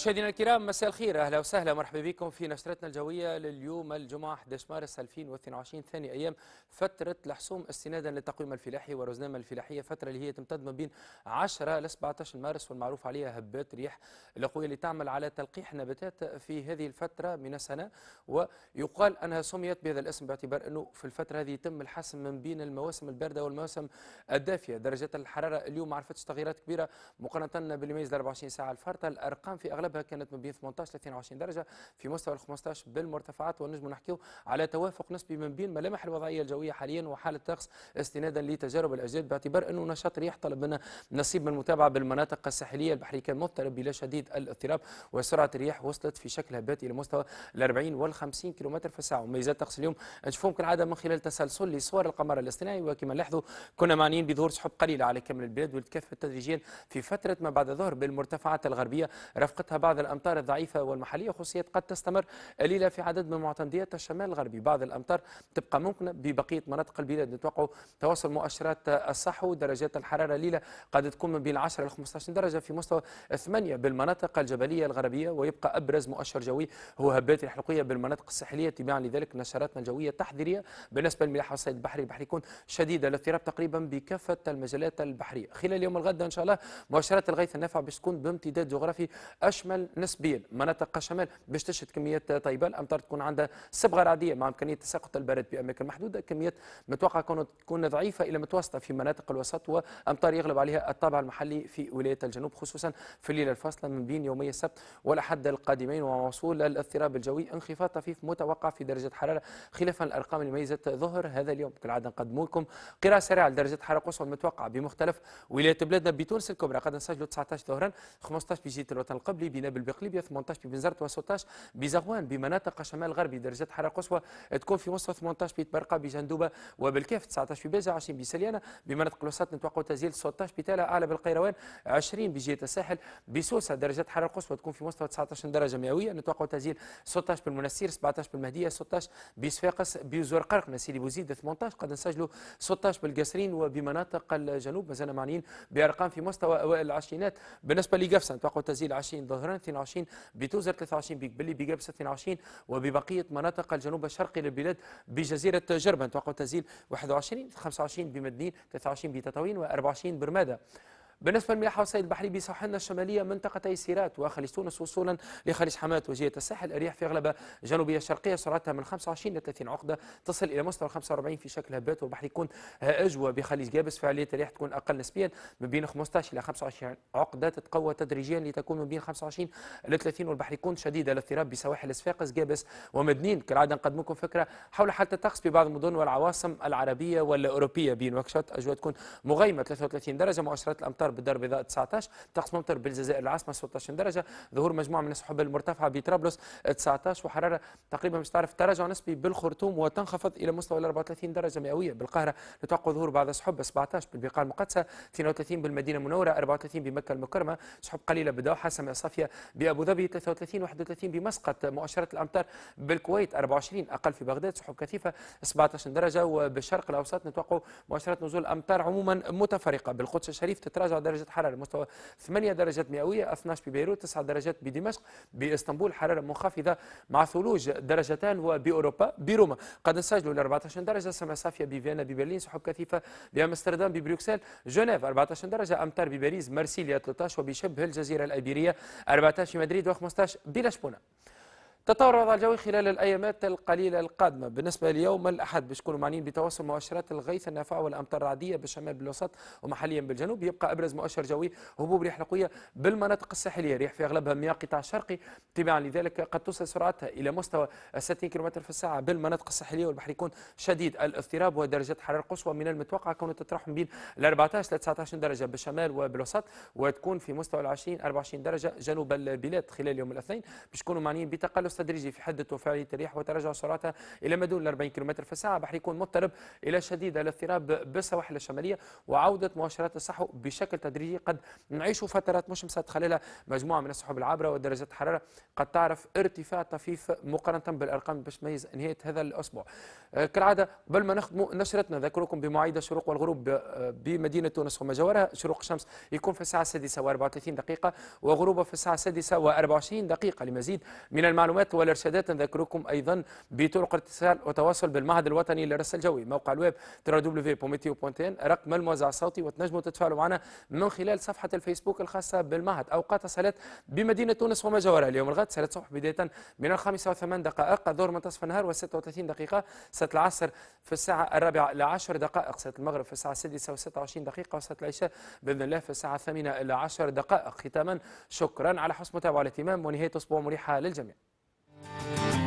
مشاهدينا الكرام مساء الخير اهلا وسهلا مرحبا بكم في نشرتنا الجويه لليوم الجمعه 11 مارس 2022 ثاني ايام فتره الحسوم استنادا للتقويم الفلاحي والرزنامه الفلاحيه فتره اللي هي تمتد ما بين 10 ل 17 مارس والمعروف عليها هبات ريح القويه اللي تعمل على تلقيح نباتات في هذه الفتره من السنه ويقال انها سميت بهذا الاسم باعتبار انه في الفتره هذه يتم الحسم من بين المواسم البارده والمواسم الدافيه درجات الحراره اليوم ما عرفتش تغييرات كبيره مقارنه بالميز 24 ساعه الفارطه الارقام في اغلب اغلبها كانت ما بين 18 ل 22 درجه في مستوى ال 15 بالمرتفعات ونجم نحكيو على توافق نسبي ما بين ملامح الوضعيه الجويه حاليا وحاله الطقس استنادا لتجارب الاجداد باعتبار انه نشاط رياح طلب منا نصيب من المتابعه بالمناطق الساحليه البحريه كان مضطرب بلا شديد الاضطراب وسرعه الرياح وصلت في شكل هبات الى مستوى ال 40 وال 50 كم في الساعه وميزات الطقس اليوم نشوفهم كالعاده من خلال تسلسل لصور القمر الاصطناعي وكما لاحظوا كنا معنيين بظهور سحب قليله على كامل البلاد والتكثف تدريجيا في فتره ما بعد الظهر بالمرتفعات الغربيه رفقتها بعض الأمطار الضعيفة والمحلية خصوصية قد تستمر قليلة في عدد من معتمديات الشمال الغربي بعض الأمطار تبقى ممكنة ببقية مناطق البلاد نتوقع تواصل مؤشرات الصحو درجات الحرارة الليلة قد تكون من بين 10 ل 15 درجة في مستوى 8 بالمناطق الجبلية الغربية ويبقى أبرز مؤشر جوي هو هبات الحلقية بالمناطق الساحلية تباعا لذلك نشراتنا الجوية تحذيرية بالنسبة للملاحة والصيد البحري البحري يكون شديدة الاضطراب تقريبا بكافة المجالات البحرية خلال يوم الغد إن شاء الله مؤشرات الغيث النافع باش تكون بامتداد جغرافي أش تشمل نسبيا مناطق شمال باش تشهد كميات طيبه الامطار تكون عندها صبغه رعديه مع امكانيه تساقط البرد باماكن محدوده كميات متوقعه تكون ضعيفه الى متوسطه في مناطق الوسط وامطار يغلب عليها الطابع المحلي في ولايه الجنوب خصوصا في الليله الفاصله من بين يومي السبت والاحد القادمين ووصول الاضطراب الجوي انخفاض طفيف متوقع في درجه حراره خلافا الارقام اللي ميزت ظهر هذا اليوم كالعاده نقدم لكم قراءه سريعه لدرجه حراره قصوى المتوقعه بمختلف ولايات بلادنا بتونس الكبرى قد نسجلوا 19 ظهرا 15 بجهه الوطن القبلي بنابل بقليبيا 18 ببنزرت و16 بزغوان بمناطق الشمال الغربي درجات حراره قصوى تكون في وسط 18 بتبرقه بجندوبه وبالكاف 19 ببيزا 20 بسليانه بمناطق الوسط نتوقع تسجيل 16 بتالا اعلى بالقيروان 20 بجهه الساحل بسوسه درجات حراره قصوى تكون في مستوى 19 درجه مئويه نتوقع تسجيل 16 بالمنسير 17 بالمهديه 16 بصفاقس بزرقرق نسيري بوزيد 18 قد نسجلوا 16 بالقاسرين وبمناطق الجنوب مازلنا معنيين بارقام في مستوى اوائل العشرينات بالنسبه لقفصه نتوقع تسجيل 20 الظهران 22 بتوزر 23 بقبلي بجاب 26 وببقيه مناطق الجنوب الشرقي للبلاد بجزيره جربن توقع تنزيل 21 25 بمدنين 23 بتطاوين و24 برماده بالنسبة للمياه وسائل البحري بساحلنا الشمالية منطقتي سيرات وخليج تونس وصولا لخليج حماة وجهة الساحل الرياح في اغلبها جنوبية الشرقيه سرعتها من 25 ل 30 عقدة تصل إلى مستوى 45 في شكل هبات والبحر يكون أجوى بخليج جابس فعالية الرياح تكون أقل نسبيا من بين 15 إلى 25 عقدة تتقوى تدريجيا لتكون من بين 25 ل 30 والبحر يكون شديد الاضطراب بسواحل صفاقس جابس ومدنين كالعادة نقدم لكم فكرة حول حالة الطقس في بعض المدن والعواصم العربية والأوروبية بين وكشات أجواء تكون مغيمة 33 درجة مؤشرات الأمطار الغرب بالدار البيضاء 19 طقس ممطر بالجزائر العاصمه 16 درجه ظهور مجموعه من السحب المرتفعه بطرابلس 19 وحراره تقريبا مش تعرف تراجع نسبي بالخرطوم وتنخفض الى مستوى 34 درجه مئويه بالقاهره نتوقع ظهور بعض السحب 17 بالبقاع المقدسه 32 بالمدينه المنوره 34 بمكه المكرمه سحب قليله بدوحه سماء صافيه بابو ظبي 33 31 بمسقط مؤشرات الامطار بالكويت 24 اقل في بغداد سحب كثيفه 17 درجه وبالشرق الاوسط نتوقع مؤشرات نزول امطار عموما متفرقه بالقدس الشريف تتراجع درجة حرارة مستوى 8 درجات مئوية 12 ببيروت 9 درجات بدمشق باسطنبول حرارة منخفضة مع ثلوج درجتان وبأوروبا بروما قد نسجلوا 14 درجة سما صافية بفيينا ببرلين سحب كثيفة بأمستردام ببروكسل جنيف 14 درجة أمتار بباريس مرسيليا 13 وبشبه الجزيرة الأيبيرية 14 في مدريد و15 بلشبونة تطور الوضع الجوي خلال الأيامات القليلة القادمة بالنسبة ليوم الأحد باش يكونوا معنيين بتواصل مؤشرات الغيث النافع والأمطار العادية بالشمال بالوسط ومحليا بالجنوب يبقى أبرز مؤشر جوي هبوب ريح القوية بالمناطق الساحلية ريح في أغلبها مياه قطاع الشرقي تبعا لذلك قد توصل سرعتها إلى مستوى 60 كم في الساعة بالمناطق الساحلية والبحر يكون شديد الاضطراب ودرجات حرارة قصوى من المتوقع كون تتراوح بين ال 14 ل 19 درجة بالشمال وبالوسط وتكون في مستوى ال 20 24 درجة جنوب البلاد خلال يوم الاثنين باش يكونوا معنيين بتقلص تدريجي في حده وفعاليه الريح وتراجع سرعتها الى ما دون 40 كم في الساعه بحر يكون مضطرب الى شديد الاضطراب بالسواحل الشماليه وعوده مؤشرات الصحو بشكل تدريجي قد نعيش فترات مشمسه تخللها مجموعه من السحب العابره ودرجات الحراره قد تعرف ارتفاع طفيف مقارنه بالارقام باش تميز نهايه هذا الاسبوع آه، كالعاده قبل ما نختموا نشرتنا ذكركم بمواعيد الشروق والغروب آه، بمدينه تونس وما جوارها شروق الشمس يكون في الساعه السادسه و34 دقيقه وغروبه في الساعه السادسه و24 دقيقه لمزيد من المعلومات الخدمات والارشادات نذكركم ايضا بطرق الاتصال والتواصل بالمعهد الوطني للرصد الجوي موقع الويب www.meteo.n رقم الموزع الصوتي وتنجموا تتفاعلوا معنا من خلال صفحه الفيسبوك الخاصه بالمعهد اوقات صلاه بمدينه تونس وما جوارها اليوم الغد صلاه الصبح بدايه من الخامسه وثمان دقائق الظهر منتصف النهار و36 دقيقه صلاه العصر في الساعه الرابعه الى 10 دقائق صلاه المغرب في الساعه السادسه و26 دقيقه وصلاه العشاء باذن الله في الساعه الثامنه الى 10 دقائق ختاما شكرا على حسن متابعه الاهتمام ونهايه اسبوع مريحه للجميع you.